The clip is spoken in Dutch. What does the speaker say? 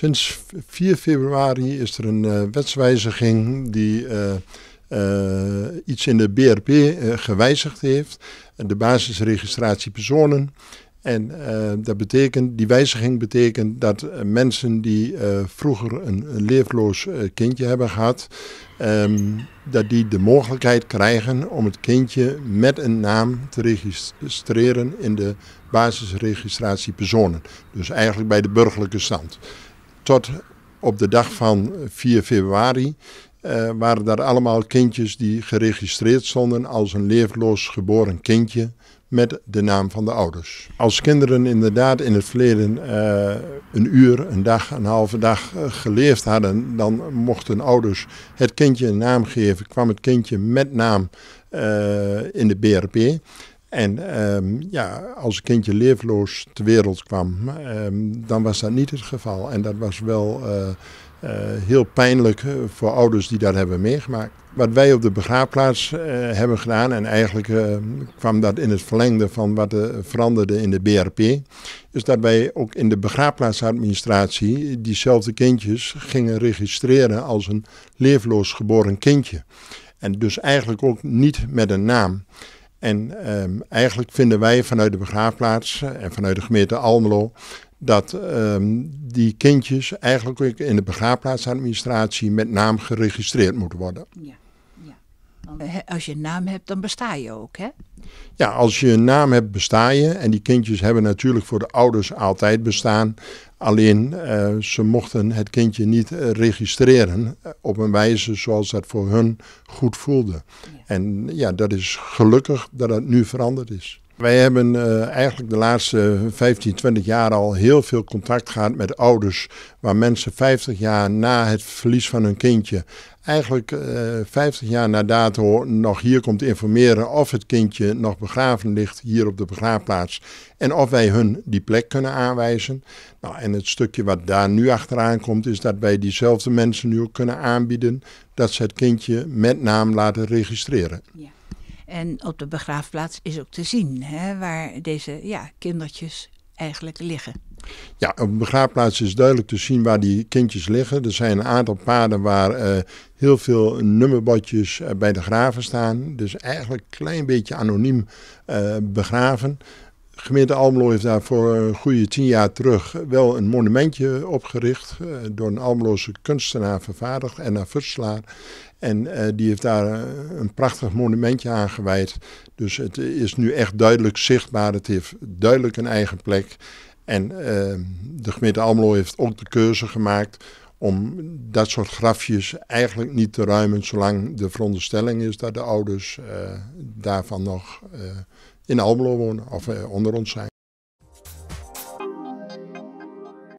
Sinds 4 februari is er een eh, wetswijziging die eh, eh, iets in de BRP gewijzigd heeft. De basisregistratie personen. En dat betekent, die wijziging betekent dat mensen die vroeger een, leefloos kindje hebben gehad, ehm, dat die de mogelijkheid krijgen om het kindje met een naam te registreren in de basisregistratie personen. Dus eigenlijk bij de burgerlijke stand tot op de dag van 4 februari eh, waren daar allemaal kindjes die geregistreerd stonden als een leefloos geboren kindje met de naam van de ouders. Als kinderen inderdaad in het verleden eh, een uur, een dag, een halve dag eh, geleefd hadden, dan mochten ouders het kindje een naam geven, kwam het kindje met naam in de BRP. En ehm, ja, als een kindje leefloos ter wereld kwam, ehm, dan was dat niet het geval. En dat was wel eh, eh, heel pijnlijk eh, voor ouders die dat hebben meegemaakt. Wat wij op de begraafplaats hebben gedaan, en eigenlijk kwam dat in het verlengde van wat er veranderde in de BRP, is dat wij ook in de begraafplaatsadministratie diezelfde kindjes gingen registreren als een leefloos geboren kindje. En dus eigenlijk ook niet met een naam. En ehm, eigenlijk vinden wij vanuit de begraafplaats en vanuit de gemeente Almelo dat ehm, die kindjes eigenlijk in de begraafplaatsadministratie met naam geregistreerd moeten worden. Ja. Als je een naam hebt, dan besta je ook, hè? Ja, als je een naam hebt, besta je. En die kindjes hebben natuurlijk voor de ouders altijd bestaan. Alleen eh, ze mochten het kindje niet eh, registreren eh, op een wijze zoals dat voor hun goed voelde. En ja, dat is gelukkig dat het nu veranderd is. Wij hebben eh, eigenlijk de laatste 15, 20 jaar al heel veel contact gehad met ouders. Waar mensen 50 jaar na het verlies van hun kindje, eigenlijk 50 eh, jaar na dato, nog hier komt informeren of het kindje nog begraven ligt hier op de begraafplaats. En of wij hun die plek kunnen aanwijzen. Nou, en het stukje wat daar nu achteraan komt, is dat wij diezelfde mensen nu ook kunnen aanbieden dat ze het kindje met naam laten registreren. Ja. En op de begraafplaats is ook te zien hè, waar deze ja, kindertjes eigenlijk liggen. Ja, op de begraafplaats is duidelijk te zien waar die kindjes liggen. Er zijn een aantal paden waar eh, heel veel nummerbadjes eh, bij de graven staan. Dus eigenlijk een klein beetje anoniem eh, begraven gemeente Almelo heeft daar voor een goede tien jaar terug wel een monumentje opgericht. Eh, door een Almeloze kunstenaar vervaardigd, Enna Verslaar. En eh, die heeft daar eh, een prachtig monumentje aan gewijd. Dus het is nu echt duidelijk zichtbaar. Het heeft duidelijk een eigen plek. En de gemeente Almelo heeft ook de keuze gemaakt om dat soort grafjes eigenlijk niet te ruimen, zolang de veronderstelling is dat de ouders daarvan nog eh, in Almelo wonen of eh, onder ons zijn.